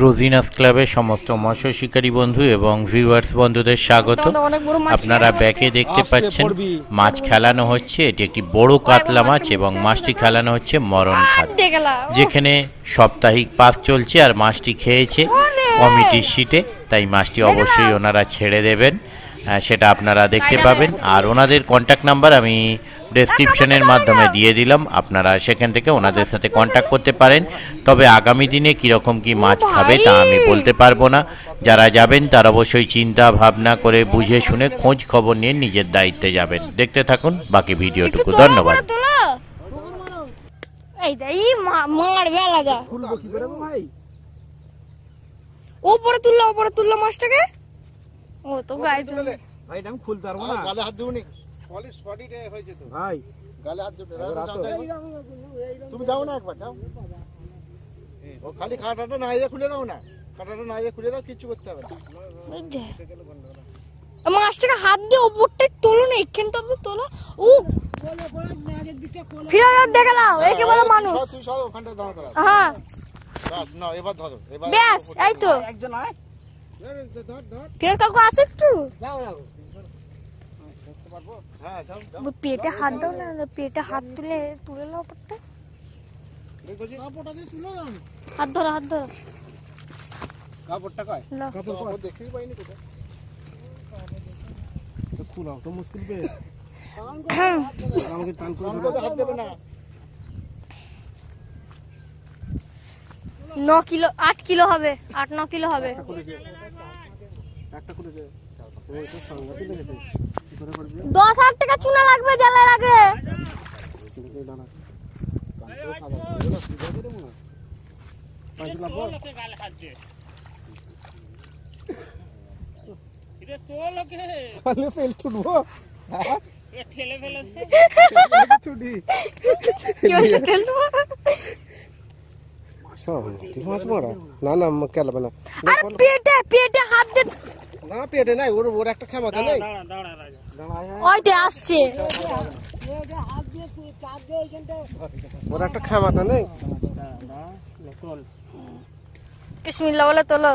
রোজিনাস ক্লাবের সমস্ত মৎস্য শিকারী বন্ধু এবং ভিউয়ার্স বন্ধুদের স্বাগত আপনারা ব্যাকে দেখতে পাচ্ছেন মাছ খেলানো হচ্ছে এটি একটি বড় কাতলা মাছ এবং মাছটি খেলানো হচ্ছে মরণ খাত যেখানে সাপ্তাহিক পাস চলছে আর মাছটি খেয়েছে কমিটির সিটে তাই মাছটি অবশ্যই ওনারা ছেড়ে দেবেন হ্যাঁ, সেটা আপনারা দেখতে পাবেন আর ওনাদের কন্ট্যাক্ট নাম্বার আমি ডেসক্রিপশনের মাধ্যমে দিয়ে দিলাম আপনারা সেখান থেকে ওনাদের সাথে কন্ট্যাক্ট করতে পারেন তবে আগামী দিনে কীরকম কি মাছ খাবে তা আমি বলতে পারবো না যারা যাবেন তারা অবশ্যই চিন্তা ভাবনা করে বুঝে শুনে খোঁজ খবর নিয়ে নিজের দায়িত্বে যাবেন দেখতে থাকুন বাকি ভিডিওটুকু ধন্যবাদ উপরে তুললো উপরে তুললো মাছটাকে ও তো গায়ে চলে ভাই আমি খুলতে পারবো না গালে হাত দেবো নি সলিড সলিড হয়ে যেত ভাই গালে হাত দেবো তুমি যাও না একবার যাও ও খালি খাটাটা না খুলে দাও না খাটাটা না খুলে দাও কিচ্ছু করতে হবে না মাছটাকে হাত দিয়ে ওপরটা তোলো না এখান তো আপনি তোলো ও ফিরার দেখে নাও একে বলো মানুষ তুই সব ওখানটা দাঁড়া হ্যাঁ এবার ধরো ব্যাস এই তো একজন আয় কিরণ কাকু আসো একটু পেটে হাত দাও না পেটে হাত তুলে তুলে নাও হাত ধরো হাত ধরো কাপড়টা কয় কাপড় পাইনি কোথায় কিলো আট কিলো হবে আট ন কিলো হবে দশ হাজার টাকা চুনা লাগবে জেলের আগে ঠেলে হ্যাঁ? না না কেলাবে না পেটে পেটে হাত দিয়ে না পেটে নাই ওর ওর একটা ক্ষমতা নেই ওইটা আসছে ওর একটা ক্ষমতা নেই বিসমিল্লাহ বলে তোলো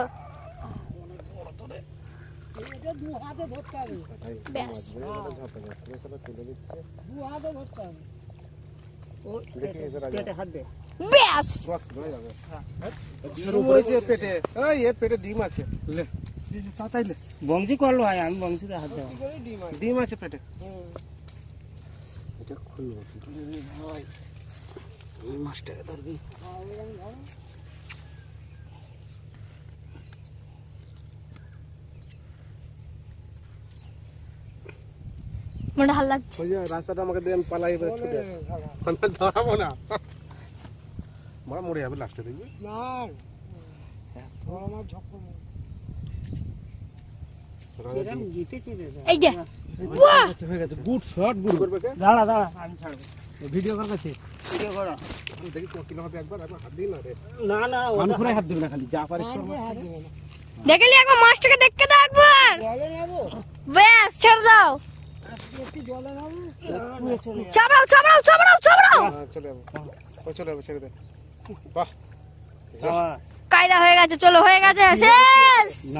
পেটে ডিম আছে তাতাইলে করলো ভাই আমি বংজিতে হাত দেওয়া ডিম আছে পেটে এটা খুলবো ভাই মাছটাকে ধরবি মনে রাস্তাটা আমাকে পালাই এবারে মরে যাবে লাস্টে দেখবি না এত আমার কায়দা হয়ে গেছে চলো হয়ে গেছে